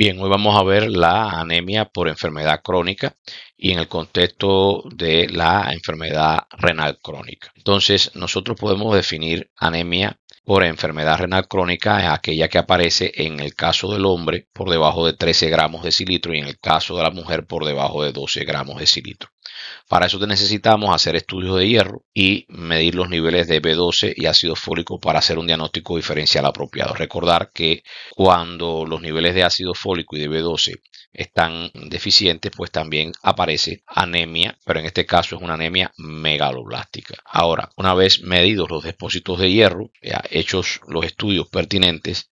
Bien, hoy vamos a ver la anemia por enfermedad crónica y en el contexto de la enfermedad renal crónica. Entonces, nosotros podemos definir anemia por enfermedad renal crónica es aquella que aparece en el caso del hombre por debajo de 13 gramos de cilitro y en el caso de la mujer por debajo de 12 gramos de cilitro. Para eso necesitamos hacer estudios de hierro y medir los niveles de B12 y ácido fólico para hacer un diagnóstico diferencial apropiado. Recordar que cuando los niveles de ácido fólico y de B12 están deficientes, pues también aparece anemia, pero en este caso es una anemia megaloblástica. Ahora, una vez medidos los depósitos de hierro, ya eh, hechos los estudios pertinentes,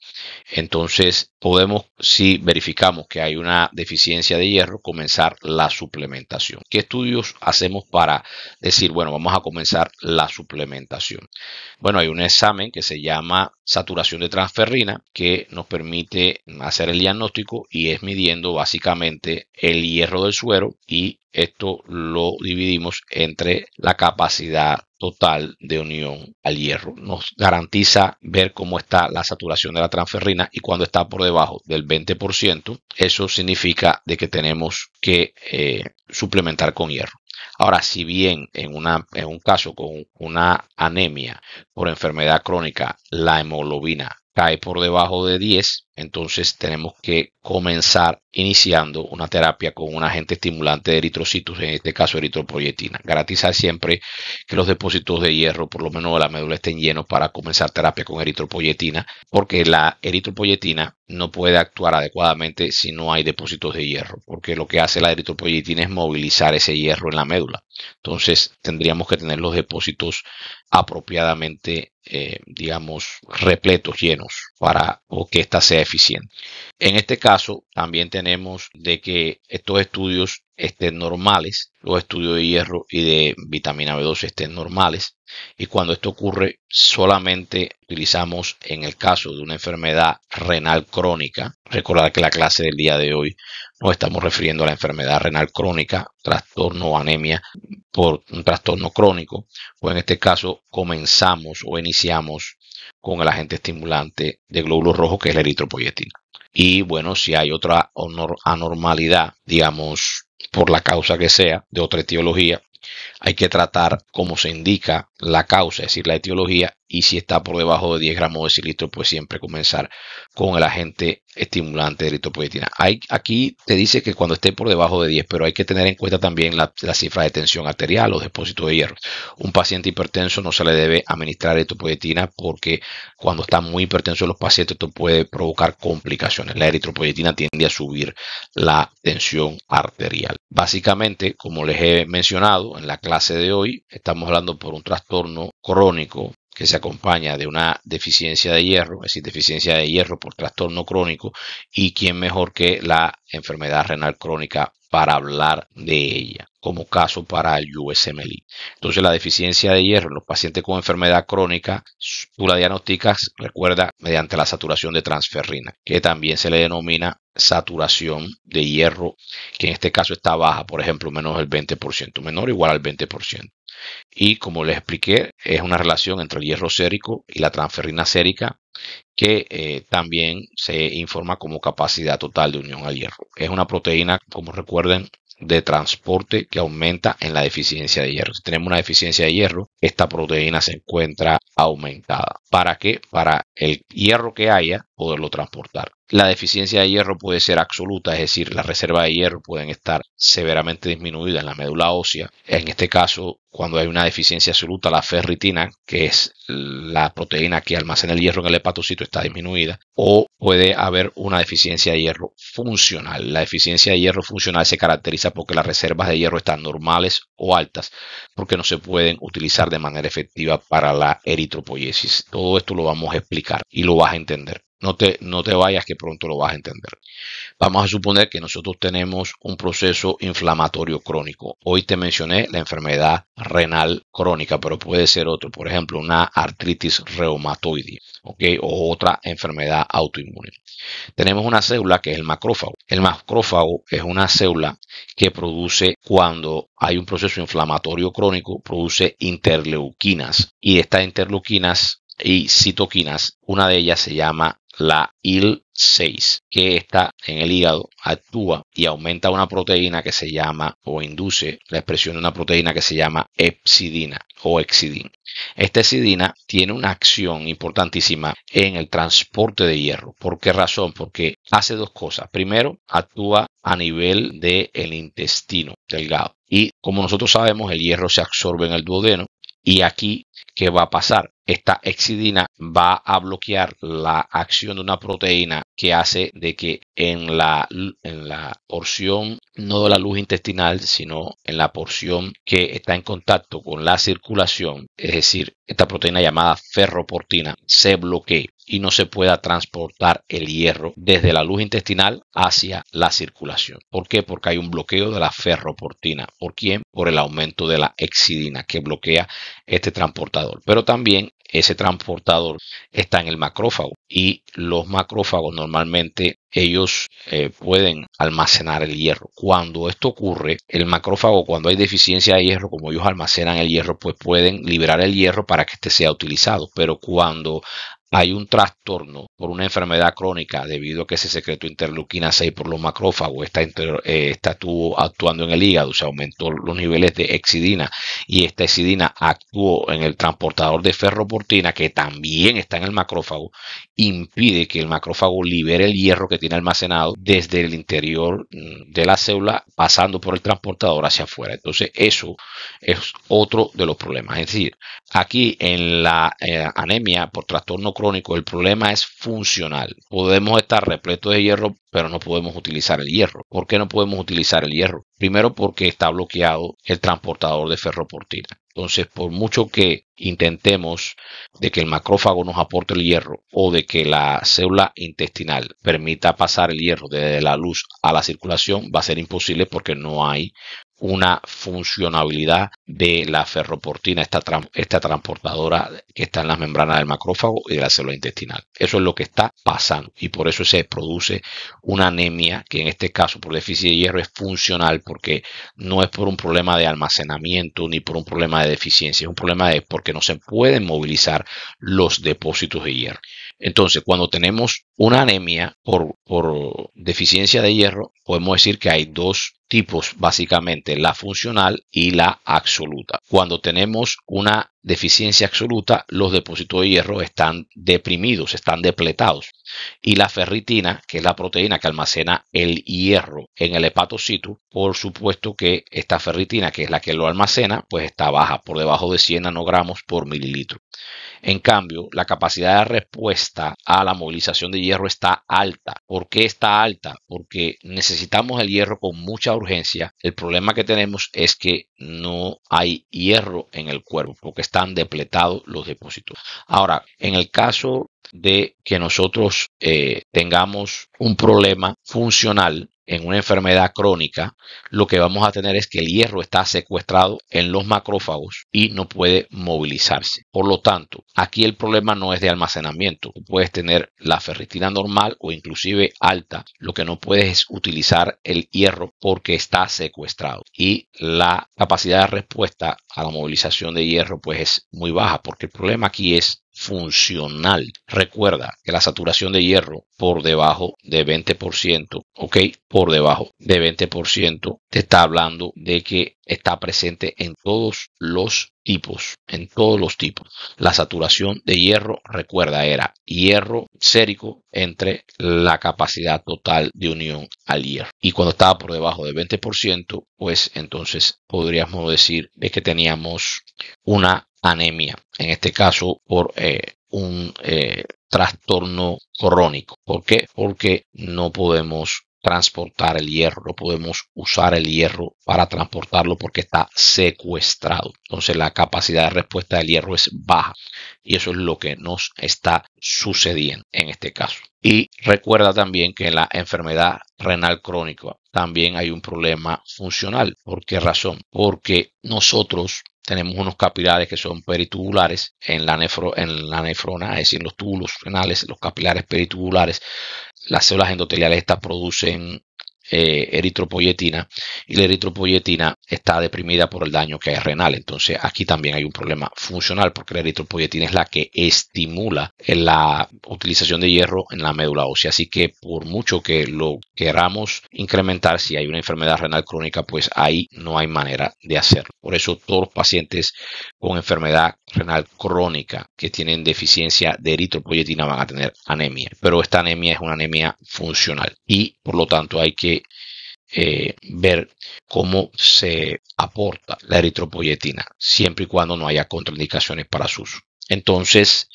entonces podemos, si verificamos que hay una deficiencia de hierro, comenzar la suplementación. ¿Qué estudios hacemos para decir, bueno, vamos a comenzar la suplementación? Bueno, hay un examen que se llama saturación de transferrina que nos permite hacer el diagnóstico y es midiendo básicamente el hierro del suero y esto lo dividimos entre la capacidad total de unión al hierro. Nos garantiza ver cómo está la saturación de la transferrina y cuando está por debajo del 20%, eso significa de que tenemos que eh, suplementar con hierro. Ahora, si bien en, en un caso con una anemia por enfermedad crónica, la hemoglobina cae por debajo de 10, entonces tenemos que comenzar iniciando una terapia con un agente estimulante de eritrocitos, en este caso eritropoyetina. Garantizar siempre que los depósitos de hierro, por lo menos de la médula, estén llenos para comenzar terapia con eritropoyetina, porque la eritropoyetina no puede actuar adecuadamente si no hay depósitos de hierro, porque lo que hace la eritropoyetina es movilizar ese hierro en la médula. Entonces tendríamos que tener los depósitos apropiadamente, eh, digamos, repletos, llenos, para que ésta sea eficiente. En este caso, también tenemos de que estos estudios estén normales, los estudios de hierro y de vitamina B12 estén normales. Y cuando esto ocurre, solamente utilizamos en el caso de una enfermedad renal crónica. Recordar que la clase del día de hoy nos estamos refiriendo a la enfermedad renal crónica, trastorno o anemia por un trastorno crónico, o pues en este caso comenzamos o iniciamos con el agente estimulante de glóbulos rojos que es la eritropoyetina. Y bueno, si hay otra anormalidad, digamos, por la causa que sea, de otra etiología, hay que tratar como se indica la causa, es decir, la etiología, y si está por debajo de 10 gramos de cilitro, pues siempre comenzar con el agente estimulante de eritropoyetina. aquí te dice que cuando esté por debajo de 10, pero hay que tener en cuenta también la, cifra de tensión arterial, los depósitos de hierro. Un paciente hipertenso no se le debe administrar eritropoyetina porque cuando está muy hipertenso los pacientes esto puede provocar complicaciones. La eritropoyetina tiende a subir la tensión arterial. Básicamente, como les he mencionado en la clase de hoy, estamos hablando por un trastorno crónico que se acompaña de una deficiencia de hierro, es decir, deficiencia de hierro por trastorno crónico, y quién mejor que la enfermedad renal crónica para hablar de ella, como caso para el USMLI. Entonces, la deficiencia de hierro en los pacientes con enfermedad crónica, tú la diagnosticas, recuerda, mediante la saturación de transferrina, que también se le denomina saturación de hierro, que en este caso está baja, por ejemplo, menos del 20%, menor igual al 20%. Y como les expliqué, es una relación entre el hierro sérico y la transferrina sérica que eh, también se informa como capacidad total de unión al hierro. Es una proteína, como recuerden, de transporte que aumenta en la deficiencia de hierro. Si tenemos una deficiencia de hierro, esta proteína se encuentra aumentada. ¿Para qué? Para el hierro que haya, poderlo transportar. La deficiencia de hierro puede ser absoluta, es decir, las reservas de hierro pueden estar severamente disminuidas en la médula ósea. En este caso, cuando hay una deficiencia absoluta, la ferritina, que es la proteína que almacena el hierro en el hepatocito, está disminuida. O puede haber una deficiencia de hierro funcional. La deficiencia de hierro funcional se caracteriza porque las reservas de hierro están normales o altas, porque no se pueden utilizar de manera efectiva para la eritropoiesis. Todo esto lo vamos a explicar y lo vas a entender. No te, no te vayas que pronto lo vas a entender. Vamos a suponer que nosotros tenemos un proceso inflamatorio crónico. Hoy te mencioné la enfermedad renal crónica, pero puede ser otro, por ejemplo, una artritis reumatoide ¿okay? o otra enfermedad autoinmune. Tenemos una célula que es el macrófago. El macrófago es una célula que produce cuando hay un proceso inflamatorio crónico, produce interleuquinas y estas interleuquinas y citoquinas, una de ellas se llama la IL-6, que está en el hígado, actúa y aumenta una proteína que se llama o induce la expresión de una proteína que se llama epsidina o exidin. Esta exidina tiene una acción importantísima en el transporte de hierro. ¿Por qué razón? Porque hace dos cosas. Primero, actúa a nivel del intestino delgado. Y como nosotros sabemos, el hierro se absorbe en el duodeno y aquí, ¿qué va a pasar? esta exidina va a bloquear la acción de una proteína que hace de que en la, la porción, no de la luz intestinal, sino en la porción que está en contacto con la circulación, es decir, esta proteína llamada ferroportina, se bloquee y no se pueda transportar el hierro desde la luz intestinal hacia la circulación. ¿Por qué? Porque hay un bloqueo de la ferroportina. ¿Por quién? Por el aumento de la exidina que bloquea este transportador. Pero también ese transportador está en el macrófago y los macrófagos normalmente ellos eh, pueden almacenar el hierro. Cuando esto ocurre, el macrófago cuando hay deficiencia de hierro, como ellos almacenan el hierro, pues pueden liberar el hierro para que este sea utilizado. Pero cuando hay un trastorno por una enfermedad crónica debido a que ese secreto interleuquina 6 por los macrófagos está, eh, está actuando en el hígado, se aumentó los niveles de exidina y esta exidina actuó en el transportador de ferroportina que también está en el macrófago, impide que el macrófago libere el hierro que tiene almacenado desde el interior mm, de la célula pasando por el transportador hacia afuera. Entonces eso es otro de los problemas. Es decir, aquí en la eh, anemia por trastorno crónico, el problema es funcional. Podemos estar repletos de hierro, pero no podemos utilizar el hierro. ¿Por qué no podemos utilizar el hierro? Primero porque está bloqueado el transportador de ferroportina. Entonces, por mucho que intentemos de que el macrófago nos aporte el hierro o de que la célula intestinal permita pasar el hierro desde la luz a la circulación, va a ser imposible porque no hay una funcionabilidad de la ferroportina, esta, esta transportadora que está en las membranas del macrófago y de la célula intestinal. Eso es lo que está pasando y por eso se produce una anemia que en este caso por déficit de hierro es funcional porque no es por un problema de almacenamiento ni por un problema de deficiencia, es un problema de porque no se pueden movilizar los depósitos de hierro. Entonces, cuando tenemos una anemia por, por deficiencia de hierro, podemos decir que hay dos tipos básicamente, la funcional y la absoluta. Cuando tenemos una deficiencia absoluta, los depósitos de hierro están deprimidos, están depletados. Y la ferritina, que es la proteína que almacena el hierro en el hepatocito, por supuesto que esta ferritina, que es la que lo almacena, pues está baja, por debajo de 100 nanogramos por mililitro. En cambio, la capacidad de respuesta a la movilización de hierro está alta. ¿Por qué está alta? Porque necesitamos el hierro con mucha urgencia, el problema que tenemos es que no hay hierro en el cuerpo porque están depletados los depósitos. Ahora, en el caso de que nosotros eh, tengamos un problema funcional, en una enfermedad crónica, lo que vamos a tener es que el hierro está secuestrado en los macrófagos y no puede movilizarse. Por lo tanto, aquí el problema no es de almacenamiento. Puedes tener la ferritina normal o inclusive alta. Lo que no puedes es utilizar el hierro porque está secuestrado. Y la capacidad de respuesta a la movilización de hierro pues es muy baja porque el problema aquí es funcional. Recuerda que la saturación de hierro por debajo de 20%, ¿ok? Por debajo de 20%, te está hablando de que está presente en todos los tipos, en todos los tipos. La saturación de hierro, recuerda, era hierro sérico entre la capacidad total de unión al hierro. Y cuando estaba por debajo del 20%, pues entonces podríamos decir de que teníamos una anemia, en este caso por eh, un eh, trastorno crónico. ¿Por qué? Porque no podemos transportar el hierro, no podemos usar el hierro para transportarlo porque está secuestrado. Entonces la capacidad de respuesta del hierro es baja y eso es lo que nos está sucediendo en este caso. Y recuerda también que en la enfermedad renal crónica también hay un problema funcional. ¿Por qué razón? Porque nosotros tenemos unos capilares que son peritubulares en la, nefro, en la nefrona, es decir, los túbulos renales, los capilares peritubulares las células endoteliales estas producen eh, eritropoyetina y la eritropoyetina está deprimida por el daño que hay renal. Entonces aquí también hay un problema funcional porque la eritropoyetina es la que estimula la utilización de hierro en la médula ósea. Así que por mucho que lo queramos incrementar, si hay una enfermedad renal crónica, pues ahí no hay manera de hacerlo. Por eso todos los pacientes con enfermedad renal crónica que tienen deficiencia de eritropoyetina van a tener anemia. Pero esta anemia es una anemia funcional y por lo tanto hay que eh, ver cómo se aporta la eritropoyetina, siempre y cuando no haya contraindicaciones para su uso. Entonces,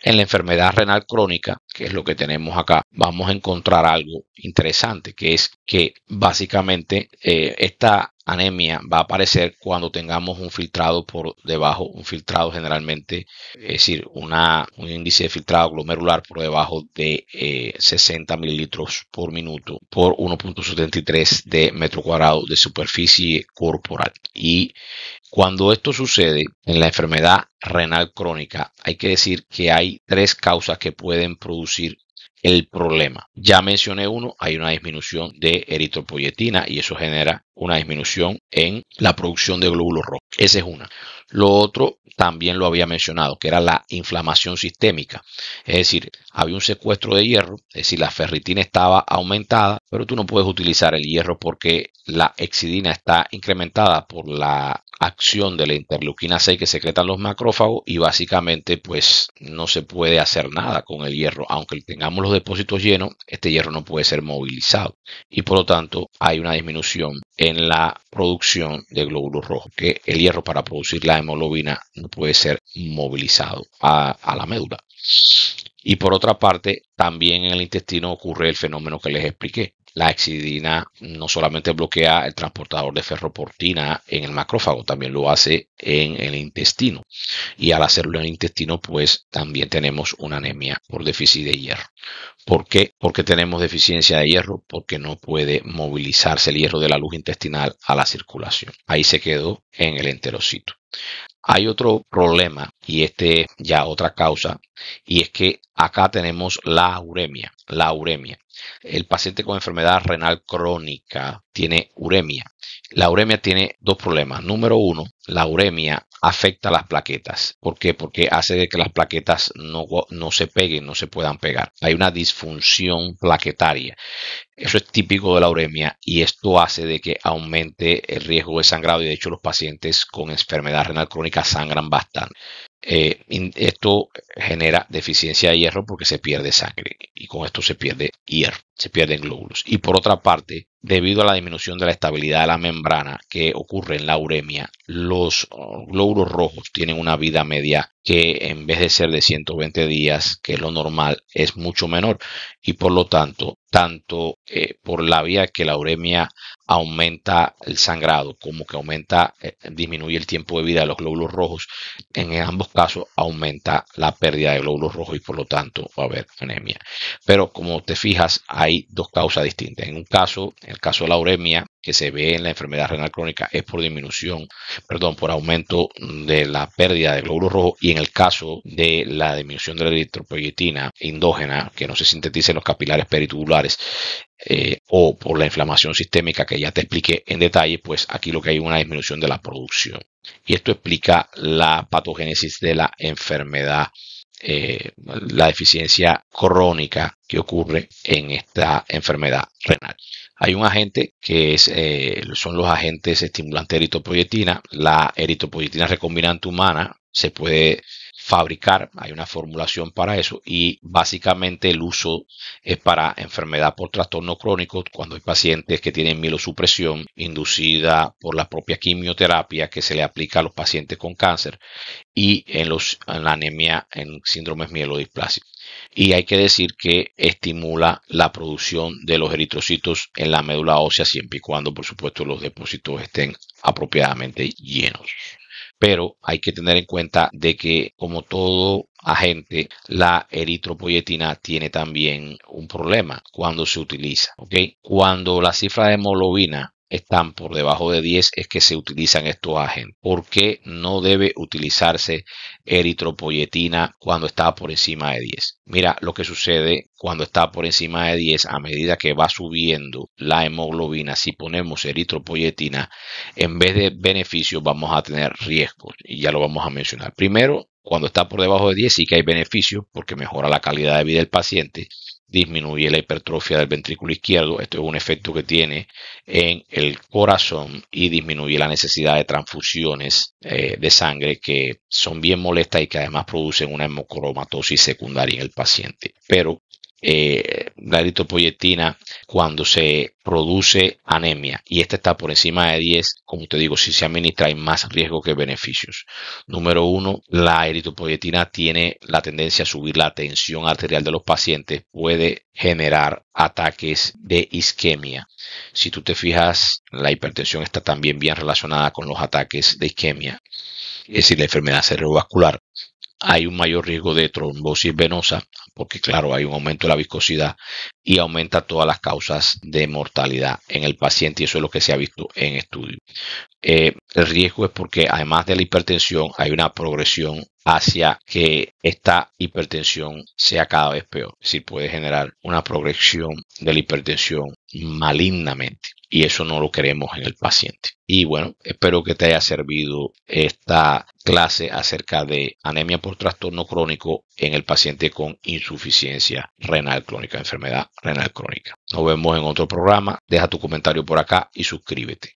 en la enfermedad renal crónica, que es lo que tenemos acá, vamos a encontrar algo interesante, que es que básicamente eh, esta anemia va a aparecer cuando tengamos un filtrado por debajo, un filtrado generalmente, es decir, una, un índice de filtrado glomerular por debajo de 60 eh, mililitros por minuto por 1.73 de metro cuadrado de superficie corporal. Y cuando esto sucede en la enfermedad renal crónica, hay que decir que hay tres causas que pueden producir el problema. Ya mencioné uno, hay una disminución de eritropoyetina y eso genera una disminución en la producción de glóbulos rojos. Esa es una. Lo otro también lo había mencionado, que era la inflamación sistémica. Es decir, había un secuestro de hierro, es decir, la ferritina estaba aumentada, pero tú no puedes utilizar el hierro porque la exidina está incrementada por la acción de la interleuquina 6 que secretan los macrófagos y básicamente pues no se puede hacer nada con el hierro. Aunque tengamos los depósitos llenos, este hierro no puede ser movilizado y por lo tanto hay una disminución en la producción de glóbulos rojos, que el hierro para producir la hemoglobina no puede ser movilizado a la médula. Y por otra parte, también en el intestino ocurre el fenómeno que les expliqué. La exidina no solamente bloquea el transportador de ferroportina en el macrófago, también lo hace en el intestino. Y al hacerlo en el intestino, pues también tenemos una anemia por déficit de hierro. ¿Por qué? Porque tenemos deficiencia de hierro, porque no puede movilizarse el hierro de la luz intestinal a la circulación. Ahí se quedó en el enterocito. Hay otro problema y este ya otra causa y es que acá tenemos la uremia. La uremia. El paciente con enfermedad renal crónica tiene uremia. La uremia tiene dos problemas. Número uno, la uremia afecta las plaquetas. ¿Por qué? Porque hace de que las plaquetas no, no se peguen, no se puedan pegar. Hay una disfunción plaquetaria. Eso es típico de la uremia y esto hace de que aumente el riesgo de sangrado y de hecho los pacientes con enfermedad renal crónica sangran bastante. Eh, esto genera deficiencia de hierro porque se pierde sangre y con esto se pierde hierro se pierden glóbulos. Y por otra parte, debido a la disminución de la estabilidad de la membrana que ocurre en la uremia, los uh, glóbulos rojos tienen una vida media que en vez de ser de 120 días, que es lo normal, es mucho menor. Y por lo tanto, tanto eh, por la vía que la uremia aumenta el sangrado como que aumenta, eh, disminuye el tiempo de vida de los glóbulos rojos, en ambos casos aumenta la pérdida de glóbulos rojos y por lo tanto va a haber anemia. Pero como te fijas, hay dos causas distintas. En un caso, el caso de la uremia, que se ve en la enfermedad renal crónica, es por disminución, perdón, por aumento de la pérdida de glóbulos rojos. Y en el caso de la disminución de la eritropoyetina endógena, que no se sintetiza en los capilares peritubulares, eh, o por la inflamación sistémica que ya te expliqué en detalle, pues aquí lo que hay es una disminución de la producción. Y esto explica la patogénesis de la enfermedad eh, la deficiencia crónica que ocurre en esta enfermedad renal. Hay un agente que es, eh, son los agentes estimulantes de eritropoyetina. La eritropoyetina recombinante humana se puede fabricar. Hay una formulación para eso y básicamente el uso es para enfermedad por trastorno crónico cuando hay pacientes que tienen mielosupresión inducida por la propia quimioterapia que se le aplica a los pacientes con cáncer y en, los, en la anemia en síndromes mielodisplásicos. Y hay que decir que estimula la producción de los eritrocitos en la médula ósea siempre y cuando, por supuesto, los depósitos estén apropiadamente llenos pero hay que tener en cuenta de que como todo agente, la eritropoyetina tiene también un problema cuando se utiliza. Cuando la cifra de hemoglobina están por debajo de 10 es que se utilizan estos agentes. ¿Por qué no debe utilizarse eritropoyetina cuando está por encima de 10? Mira lo que sucede cuando está por encima de 10 a medida que va subiendo la hemoglobina. Si ponemos eritropoyetina, en vez de beneficios vamos a tener riesgos y ya lo vamos a mencionar. Primero, cuando está por debajo de 10 sí que hay beneficios porque mejora la calidad de vida del paciente disminuye la hipertrofia del ventrículo izquierdo. Esto es un efecto que tiene en el corazón y disminuye la necesidad de transfusiones eh, de sangre que son bien molestas y que además producen una hemocromatosis secundaria en el paciente. Pero la eh, eritropoyetina cuando se produce anemia y esta está por encima de 10, como te digo, si se administra hay más riesgo que beneficios. Número uno, la eritropoyetina tiene la tendencia a subir la tensión arterial de los pacientes, puede generar ataques de isquemia. Si tú te fijas, la hipertensión está también bien relacionada con los ataques de isquemia, es decir, la enfermedad cerebrovascular hay un mayor riesgo de trombosis venosa, porque claro, hay un aumento de la viscosidad y aumenta todas las causas de mortalidad en el paciente y eso es lo que se ha visto en estudio. Eh, el riesgo es porque además de la hipertensión hay una progresión hacia que esta hipertensión sea cada vez peor, es decir, puede generar una progresión de la hipertensión malignamente y eso no lo queremos en el paciente. Y bueno, espero que te haya servido esta clase acerca de anemia por trastorno crónico en el paciente con insuficiencia renal crónica, enfermedad renal crónica. Nos vemos en otro programa. Deja tu comentario por acá y suscríbete.